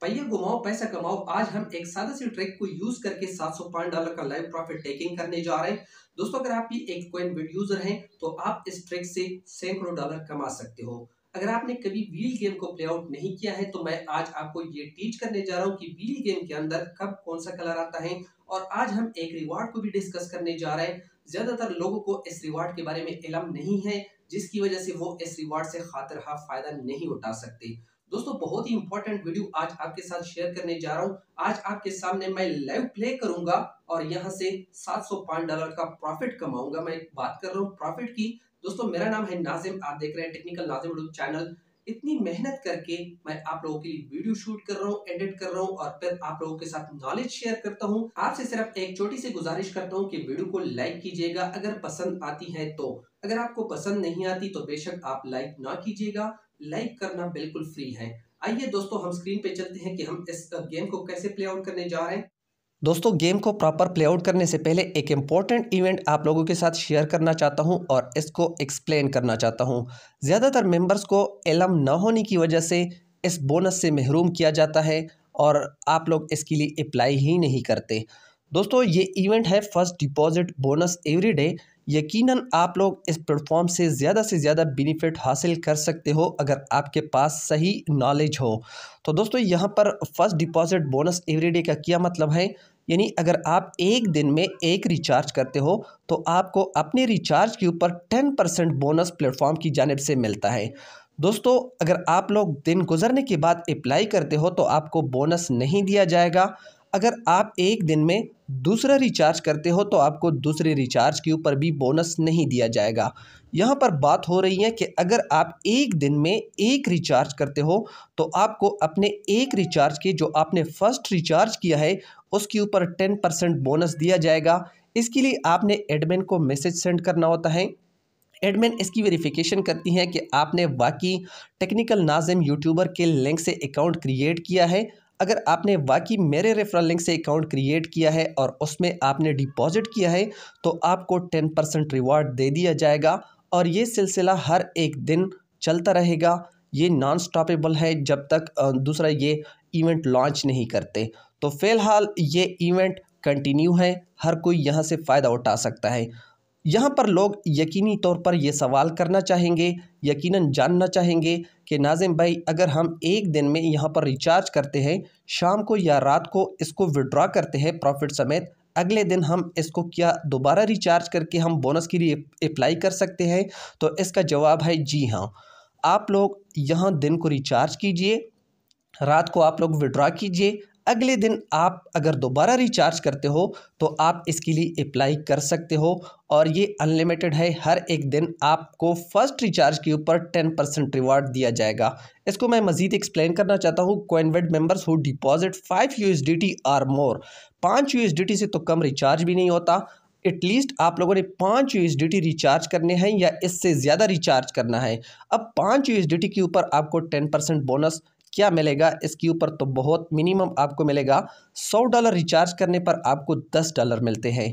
पहिए घुमाओ पैसा कमाओ आज हम एक सादा सी ट्रिक को यूज करके 705 डॉलर का लाइव प्रॉफिट टेकिंग करने जा रहे हैं दोस्तों अगर आप भी एक कॉइन बिट यूजर हैं तो आप इस ट्रिक से सैकड़ों डॉलर कमा सकते हो अगर आपने कभी व्हील गेम को प्ले आउट नहीं किया है तो मैं आज आपको ये टीच करने जा रहा हूँ कि व्हील गेम के अंदर कब कौन सा कलर आता है और आज हम एक रिवार्ड को भी डिस्कस करने जा रहे हैं ज्यादातर लोगों को इस रिवार्ड के बारे में इलम नहीं है जिसकी वजह से वो इस रिवार्ड से खातर हाँ फायदा नहीं उठा सकते दोस्तों बहुत ही इंपॉर्टेंट वीडियो आज आपके साथ शेयर करने जा रहा हूँ आज आपके सामने मैं लाइव प्ले करूंगा और यहाँ से 705 डॉलर का प्रॉफिट कमाऊंगा मैं बात कर रहा हूँ प्रॉफिट की दोस्तों मेरा नाम है नाजिम आप देख रहे हैं टेक्निकल नाजिम चैनल इतनी मेहनत करके मैं आप लोगों के लिए वीडियो शूट कर रहा हूँ एडिट कर रहा हूँ और फिर आप लोगों के साथ नॉलेज शेयर करता हूँ आपसे सिर्फ एक छोटी सी गुजारिश करता हूँ कि वीडियो को लाइक कीजिएगा अगर पसंद आती है तो अगर आपको पसंद नहीं आती तो बेशक आप लाइक ना कीजिएगा लाइक करना बिल्कुल फ्री है आइए दोस्तों हम स्क्रीन पे चलते हैं कि हम इस गेम को कैसे प्ले आउट करने जा रहे हैं दोस्तों गेम को प्रॉपर प्ले आउट करने से पहले एक इम्पॉर्टेंट इवेंट आप लोगों के साथ शेयर करना चाहता हूं और इसको एक्सप्लेन करना चाहता हूं ज़्यादातर मेंबर्स को एलम ना होने की वजह से इस बोनस से महरूम किया जाता है और आप लोग इसके लिए अप्लाई ही नहीं करते दोस्तों ये इवेंट है फर्स्ट डिपॉजिट बोनस एवरी यकीनन आप लोग इस प्लेटफॉर्म से ज़्यादा से ज़्यादा बेनिफिट हासिल कर सकते हो अगर आपके पास सही नॉलेज हो तो दोस्तों यहाँ पर फर्स्ट डिपॉजिट बोनस एवरीडे का क्या मतलब है यानी अगर आप एक दिन में एक रिचार्ज करते हो तो आपको अपने रिचार्ज के ऊपर टेन परसेंट बोनस प्लेटफॉर्म की जानब से मिलता है दोस्तों अगर आप लोग दिन गुजरने के बाद अप्लाई करते हो तो आपको बोनस नहीं दिया जाएगा अगर आप एक दिन में दूसरा रिचार्ज करते हो तो आपको दूसरे रिचार्ज के ऊपर भी बोनस नहीं दिया जाएगा यहाँ पर बात हो रही है कि अगर आप एक दिन में एक रिचार्ज करते हो तो आपको अपने एक रिचार्ज के जो आपने फ़र्स्ट रिचार्ज किया है उसके ऊपर टेन परसेंट बोनस दिया जाएगा इसके लिए आपने एडमिन को मैसेज सेंड करना होता है एडमिन इसकी वेरिफिकेशन करती हैं कि आपने वाकई टेक्निकल नाजिम यूट्यूबर के लिंक से अकाउंट क्रिएट किया है अगर आपने वाकई मेरे रेफरल लिंक से अकाउंट क्रिएट किया है और उसमें आपने डिपॉजिट किया है तो आपको टेन परसेंट रिवॉर्ड दे दिया जाएगा और ये सिलसिला हर एक दिन चलता रहेगा ये नॉन स्टॉपेबल है जब तक दूसरा ये इवेंट लॉन्च नहीं करते तो फ़िलहाल ये इवेंट कंटिन्यू है हर कोई यहाँ से फ़ायदा उठा सकता है यहाँ पर लोग यकीनी तौर पर यह सवाल करना चाहेंगे यकीनन जानना चाहेंगे कि नाजिम भाई अगर हम एक दिन में यहाँ पर रिचार्ज करते हैं शाम को या रात को इसको विड्रा करते हैं प्रॉफिट समेत अगले दिन हम इसको क्या दोबारा रिचार्ज करके हम बोनस के लिए अप्लाई कर सकते हैं तो इसका जवाब है जी हाँ आप लोग यहाँ दिन को रिचार्ज कीजिए रात को आप लोग विड्रा कीजिए अगले दिन आप अगर दोबारा रिचार्ज करते हो तो आप इसके लिए अप्लाई कर सकते हो और ये अनलिमिटेड है हर एक दिन आपको फर्स्ट रिचार्ज के ऊपर टेन परसेंट रिवार्ड दिया जाएगा इसको मैं मज़ीद एक्सप्लेन करना चाहता हूँ कोइनवेड members who deposit five U S D T or more पाँच यू एस डी टी से तो कम रिचार्ज भी नहीं होता एटलीस्ट आप लोगों ने पाँच यू रिचार्ज करने हैं या इससे ज़्यादा रिचार्ज करना है अब पाँच यू के ऊपर आपको टेन परसेंट बोनस क्या मिलेगा इसके ऊपर तो बहुत मिनिमम आपको मिलेगा सौ डॉलर रिचार्ज करने पर आपको दस डॉलर मिलते हैं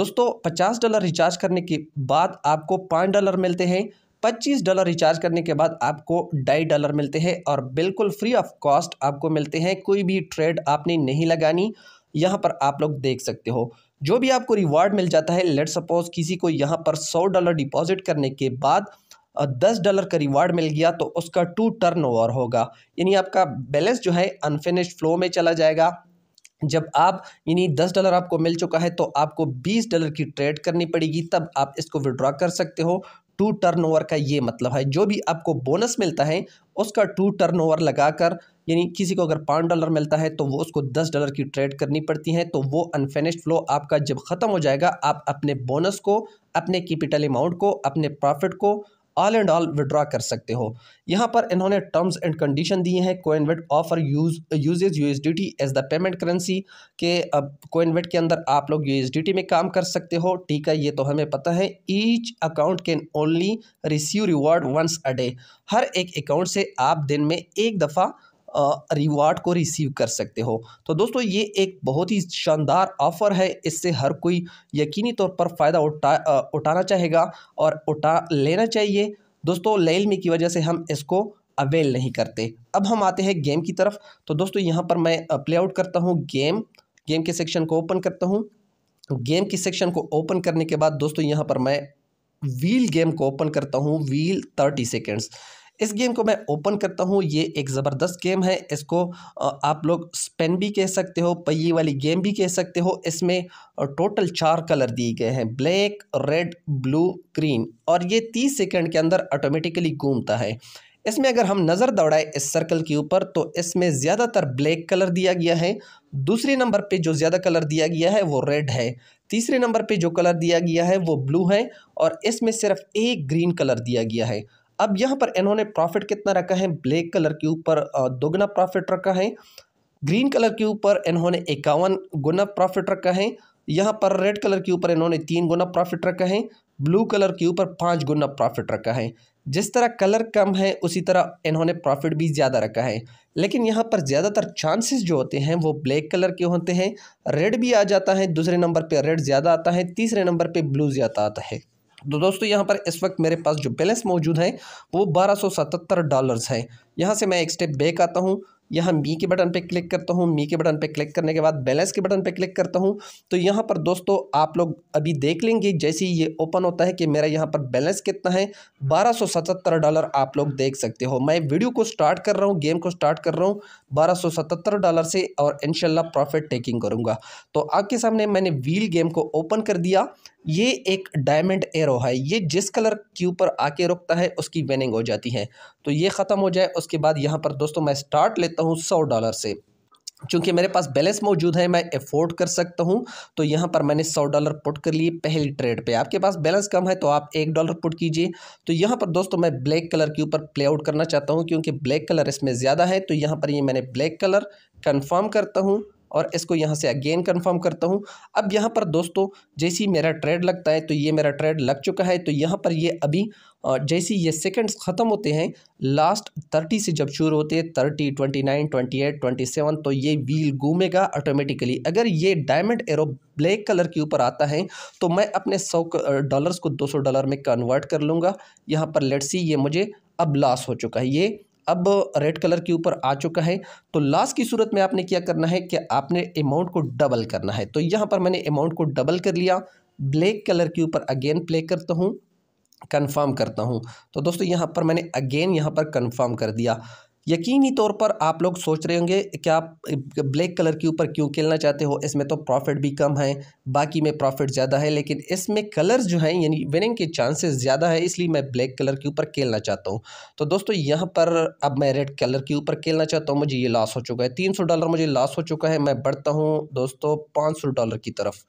दोस्तों पचास डॉलर रिचार्ज करने के बाद आपको पाँच डॉलर मिलते हैं पच्चीस डॉलर रिचार्ज करने के बाद आपको ढाई डॉलर मिलते हैं और बिल्कुल फ्री ऑफ कॉस्ट आपको मिलते हैं कोई भी ट्रेड आपने नहीं लगानी यहाँ पर आप लोग देख सकते हो जो भी आपको रिवार्ड मिल जाता है लेट सपोज किसी को यहाँ पर सौ डॉलर डिपॉजिट करने के बाद दस डॉलर का रिवार्ड मिल गया तो उसका टू टर्न ओवर होगा यानी आपका बैलेंस जो है अनफिनिश्ड फ्लो में चला जाएगा जब आप यानी दस डॉलर आपको मिल चुका है तो आपको बीस डॉलर की ट्रेड करनी पड़ेगी तब आप इसको विड्रॉ कर सकते हो टू टर्नओवर का ये मतलब है जो भी आपको बोनस मिलता है उसका टू टर्नओवर लगाकर यानी किसी को अगर पाँच डॉलर मिलता है तो वो उसको दस डॉलर की ट्रेड करनी पड़ती है तो वो अनफिनिश्ड फ्लो आपका जब ख़त्म हो जाएगा आप अपने बोनस को अपने कैपिटल अमाउंट को अपने प्रॉफिट को ऑल एंड ऑल विड्रा कर सकते हो यहाँ पर इन्होंने टर्म्स एंड कंडीशन दिए हैं कोइनवेट offer use usages T as the payment currency के अब कोइनवेट के अंदर आप लोग यू एस डी टी में काम कर सकते हो ठीक है ये तो हमें पता है each account can only receive reward once a day हर एक अकाउंट से आप दिन में एक दफ़ा रिवार्ड को रिसीव कर सकते हो तो दोस्तों ये एक बहुत ही शानदार ऑफ़र है इससे हर कोई यकीनी तौर पर फ़ायदा उठा उठाना चाहेगा और उठा लेना चाहिए दोस्तों लेलमी की वजह से हम इसको अवेल नहीं करते अब हम आते हैं गेम की तरफ तो दोस्तों यहाँ पर मैं प्ले आउट करता हूँ गेम गेम के सेक्शन को ओपन करता हूँ गेम की सेक्शन को ओपन करने के बाद दोस्तों यहाँ पर मैं व्हील गेम को ओपन करता हूँ व्हील थर्टी सेकेंड्स इस गेम को मैं ओपन करता हूँ ये एक ज़बरदस्त गेम है इसको आप लोग स्पेन भी कह सकते हो पहिए वाली गेम भी कह सकते हो इसमें टोटल चार कलर दिए गए हैं ब्लैक रेड ब्लू ग्रीन और ये तीस सेकेंड के अंदर ऑटोमेटिकली घूमता है इसमें अगर हम नज़र दौड़ाए इस सर्कल के ऊपर तो इसमें ज़्यादातर ब्लैक कलर दिया गया है दूसरे नंबर पे जो ज़्यादा कलर दिया गया है वो रेड है तीसरे नंबर पे जो कलर दिया गया है वो ब्लू है और इसमें सिर्फ एक ग्रीन कलर दिया गया है अब यहाँ पर इन्होंने प्रॉफिट कितना रखा है ब्लैक कलर के ऊपर दोगुना प्रॉफिट रखा है ग्रीन कलर के ऊपर इन्होंने इक्यावन गुना प्रॉफिट रखा है यहाँ पर रेड कलर के ऊपर इन्होंने तीन गुना प्रॉफिट रखा है ब्लू कलर के ऊपर पाँच गुना प्रॉफिट रखा है जिस तरह कलर कम है उसी तरह इन्होंने प्रॉफिट भी ज़्यादा रखा है लेकिन यहाँ पर ज़्यादातर चांसेस जो होते हैं वो ब्लैक कलर के होते हैं रेड भी आ जाता है दूसरे नंबर पे रेड ज़्यादा आता है तीसरे नंबर पे ब्लू ज़्यादा आता है तो दोस्तों यहाँ पर इस वक्त मेरे पास जो बैलेंस मौजूद है वो बारह सौ सतहत्तर डॉलर्स है यहाँ से मैं एक स्टेप बैक आता हूँ यहाँ मी के बटन पे क्लिक करता हूँ मी के बटन पे क्लिक करने के बाद बैलेंस के बटन पे क्लिक करता हूँ तो यहाँ पर दोस्तों आप लोग अभी देख लेंगे जैसे ही ये ओपन होता है कि मेरा यहाँ पर बैलेंस कितना है बारह डॉलर आप लोग देख सकते हो मैं वीडियो को स्टार्ट कर रहा हूँ गेम को स्टार्ट कर रहा हूँ बारह डॉलर से और इनशाला प्रॉफिट टेकिंग करूँगा तो आपके सामने मैंने व्हील गेम को ओपन कर दिया ये एक डायमंड एरो है ये जिस कलर के ऊपर आके रुकता है उसकी विनिंग हो जाती है तो ये ख़त्म हो जाए उसके बाद यहाँ पर दोस्तों मैं स्टार्ट लेता सकता हूँ सौ डॉलर से चूँकि मेरे पास बैलेंस मौजूद है मैं अफोर्ड कर सकता हूँ तो यहाँ पर मैंने सौ डॉलर पुट कर लिए पहली ट्रेड पे आपके पास बैलेंस कम है तो आप एक डॉलर पुट कीजिए तो यहाँ पर दोस्तों मैं ब्लैक कलर के ऊपर प्ले आउट करना चाहता हूँ क्योंकि ब्लैक कलर इसमें ज़्यादा है तो यहाँ पर ये यह मैंने ब्लैक कलर कन्फर्म करता हूँ और इसको यहाँ से अगेन कन्फर्म करता हूँ अब यहाँ पर दोस्तों जैसी मेरा ट्रेड लगता है तो ये मेरा ट्रेड लग चुका है तो यहाँ पर ये अभी जैसी ये सेकंड्स ख़त्म होते हैं लास्ट थर्टी से जब शुरू होते हैं thirty twenty nine twenty eight twenty seven तो ये व्हील घूमेगा ऑटोमेटिकली अगर ये डायमंड एरो ब्लैक कलर के ऊपर आता है तो मैं अपने सौ डॉलर्स को दो सौ डॉलर में कन्वर्ट कर लूँगा यहाँ पर लेट्स सी ये मुझे अब लॉस हो चुका है ये अब रेड कलर के ऊपर आ चुका है तो लास्ट की सूरत में आपने क्या करना है कि आपने अमाउंट को डबल करना है तो यहाँ पर मैंने अमाउंट को डबल कर लिया ब्लैक कलर के ऊपर अगेन प्ले करता हूँ कन्फर्म करता हूँ तो दोस्तों यहाँ पर मैंने अगेन यहाँ पर कंफर्म कर दिया यकीनी तौर पर आप लोग सोच रहे होंगे कि आप ब्लैक कलर के ऊपर क्यों खेलना चाहते हो इसमें तो प्रॉफिट भी कम है बाकी में प्रॉफिट ज़्यादा है लेकिन इसमें कलर्स जो हैं यानी विनिंग के चांसेस ज़्यादा है इसलिए मैं ब्लैक कलर के ऊपर खेलना चाहता हूँ तो दोस्तों यहाँ पर अब मैं रेड कलर के ऊपर खेलना चाहता हूँ मुझे ये लॉस हो चुका है तीन सौ डॉलर मुझे लॉस हो चुका है मैं बढ़ता हूँ दोस्तों पाँच सौ डॉलर की तरफ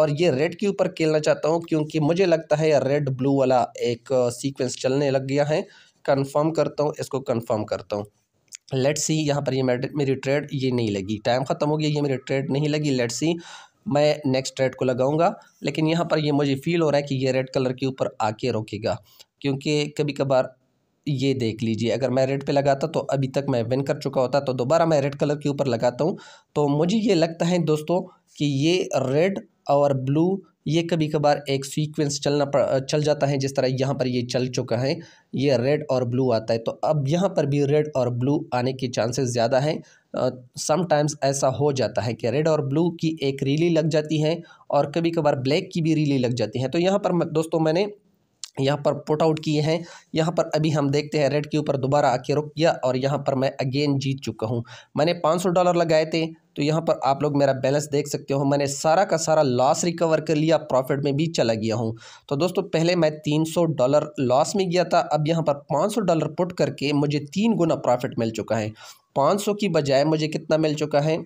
और ये रेड के ऊपर खेलना चाहता हूँ क्योंकि मुझे लगता है रेड ब्लू वाला एक सीक्वेंस चलने लग गया है कंफर्म करता हूँ इसको कंफर्म करता हूँ लेट सी यहाँ पर ये मेरी ट्रेड ये नहीं लगी टाइम ख़त्म हो गया ये मेरी ट्रेड नहीं लगी लेट्स सी मैं नेक्स्ट ट्रेड को लगाऊंगा लेकिन यहाँ पर ये मुझे फील हो रहा है कि ये रेड कलर के ऊपर आके रोकेगा क्योंकि कभी कभार ये देख लीजिए अगर मैं रेड पे लगाता तो अभी तक मैं विन कर चुका होता तो दोबारा मैं रेड कलर के ऊपर लगाता हूँ तो मुझे ये लगता है दोस्तों कि ये रेड और ब्लू ये कभी कभार एक सीक्वेंस चलना चल जाता है जिस तरह यहाँ पर ये चल चुका है ये रेड और ब्लू आता है तो अब यहाँ पर भी रेड और ब्लू आने के चांसेस ज़्यादा हैं समटाइम्स ऐसा हो जाता है कि रेड और ब्लू की एक रीली लग जाती है और कभी कभार ब्लैक की भी रीली लग जाती है तो यहाँ पर दोस्तों मैंने यहाँ पर पुट आउट किए हैं यहाँ पर अभी हम देखते हैं रेड के ऊपर दोबारा आके रुक गया और यहाँ पर मैं अगेन जीत चुका हूँ मैंने पाँच सौ डॉलर लगाए थे तो यहाँ पर आप लोग मेरा बैलेंस देख सकते हो मैंने सारा का सारा लॉस रिकवर कर लिया प्रॉफिट में भी चला गया हूँ तो दोस्तों पहले मैं 300 डॉलर लॉस में गया था अब यहाँ पर 500 डॉलर पुट करके मुझे तीन गुना प्रॉफिट मिल चुका है 500 की बजाय मुझे कितना मिल चुका है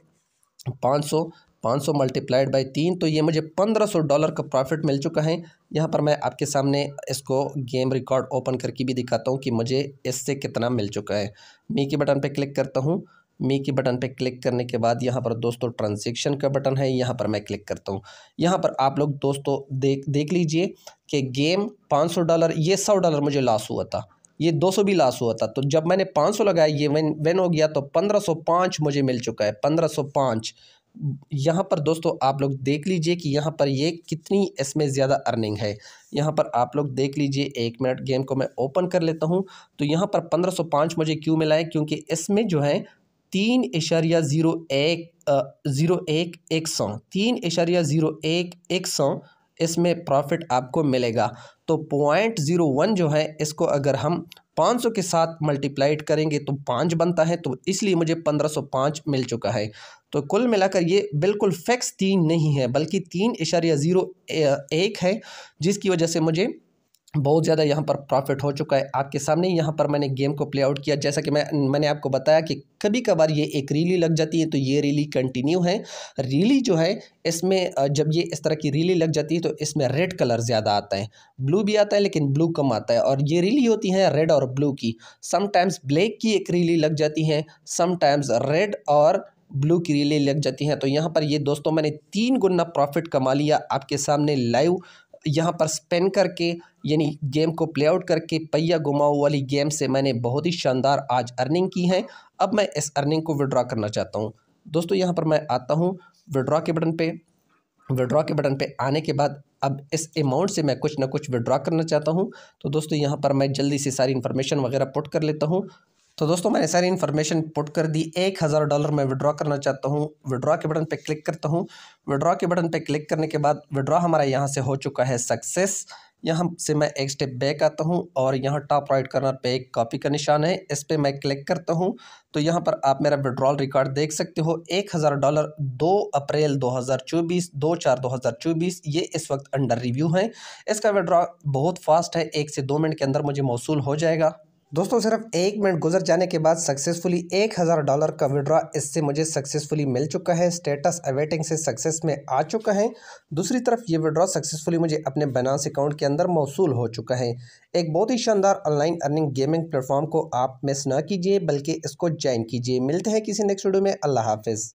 500 500 मल्टीप्लाइड बाई तीन तो ये मुझे पंद्रह डॉलर का प्रॉफिट मिल चुका है यहाँ पर मैं आपके सामने इसको गेम रिकॉर्ड ओपन करके भी दिखाता हूँ कि मुझे इससे कितना मिल चुका है मी के बटन पर क्लिक करता हूँ मी के बटन पे क्लिक करने के बाद यहाँ पर दोस्तों ट्रांजेक्शन का बटन है यहाँ पर मैं क्लिक करता हूँ यहाँ पर आप लोग दोस्तों देख देख लीजिए कि गेम 500 डॉलर ये 100 डॉलर मुझे लॉस हुआ था ये 200 भी लॉस हुआ था तो जब मैंने 500 लगाया ये वन वन हो गया तो 1505 मुझे मिल चुका है 1505 यहाँ पर दोस्तों आप लोग देख लीजिए कि यहाँ पर ये कितनी इसमें ज़्यादा अर्निंग है यहाँ पर आप लोग देख लीजिए एक मिनट गेम को मैं ओपन कर लेता हूँ तो यहाँ पर पाँच मुझे क्यों मिला है क्योंकि इसमें जो है तीन इशारिया ज़ीरो एक ज़ीरो एक एक सौ तीन इशारिया ज़ीरो एक एक सौ इसमें प्रॉफिट आपको मिलेगा तो पॉइंट ज़ीरो वन जो है इसको अगर हम पाँच सौ के साथ मल्टीप्लाइड करेंगे तो पाँच बनता है तो इसलिए मुझे पंद्रह सौ पाँच मिल चुका है तो कुल मिलाकर ये बिल्कुल फिक्स तीन नहीं है बल्कि तीन इशारिया ज़ीरो एक है जिसकी वजह से मुझे बहुत ज़्यादा यहाँ पर प्रॉफिट हो चुका है आपके सामने यहाँ पर मैंने गेम को प्ले आउट किया जैसा कि मैं मैंने आपको बताया कि कभी कभार ये एक रीली लग जाती है तो ये रीली कंटिन्यू है रीली जो है इसमें जब ये इस तरह की रीली लग जाती है तो इसमें रेड कलर ज़्यादा आता है ब्लू भी आता है लेकिन ब्लू कम आता है और ये रीली होती है रेड और ब्लू की समटाइम्स ब्लैक की एक रीली लग जाती है समटाइम्स रेड और ब्लू की रीली लग जाती हैं तो यहाँ पर ये दोस्तों मैंने तीन गुना प्रॉफिट कमा लिया आपके सामने लाइव यहाँ पर स्पेन करके यानी गेम को प्ले आउट करके पहिया घुमाओ वाली गेम से मैंने बहुत ही शानदार आज अर्निंग की है अब मैं इस अर्निंग को विड्रॉ करना चाहता हूँ दोस्तों यहाँ पर मैं आता हूँ विड्रॉ के बटन पे विड्रॉ के बटन पे आने के बाद अब इस अमाउंट से मैं कुछ ना कुछ विड्रॉ करना चाहता हूँ तो दोस्तों यहाँ पर मैं जल्दी से सारी इन्फॉर्मेशन वगैरह पुट कर लेता हूँ तो दोस्तों मैंने सारी इन्फॉर्मेशन पुट कर दी एक हज़ार डॉलर मैं विड्रॉ करना चाहता हूँ विड्रॉ के बटन पर क्लिक करता हूँ विड्रॉ के बटन पर क्लिक करने के बाद विड्रॉ हमारा यहाँ से हो चुका है सक्सेस यहाँ से मैं एक स्टेप बैक आता हूँ और यहाँ टॉप राइट कॉर्नर पे एक कॉपी का निशान है इस पर मैं क्लिक करता हूँ तो यहाँ पर आप मेरा विड्रॉल रिकॉर्ड देख सकते हो एक हज़ार डॉलर दो अप्रैल चौबीस दो चार चौबीस ये इस वक्त अंडर रिव्यू है इसका विड्रॉ बहुत फास्ट है एक से दो मिनट के अंदर मुझे मौसू हो जाएगा दोस्तों सिर्फ एक मिनट गुजर जाने के बाद सक्सेसफुली एक हज़ार डॉलर का विड्रॉ इससे मुझे सक्सेसफुली मिल चुका है स्टेटस अवेटिंग से सक्सेस में आ चुका है दूसरी तरफ ये विड्रॉ सक्सेसफुली मुझे अपने बनास अकाउंट के अंदर मौसू हो चुका है एक बहुत ही शानदार ऑनलाइन अर्निंग गेमिंग प्लेटफॉर्म को आप मिस ना कीजिए बल्कि इसको ज्वाइन कीजिए मिलते हैं किसी नेक्स्ट वीडियो में अल्लाह हाफिज़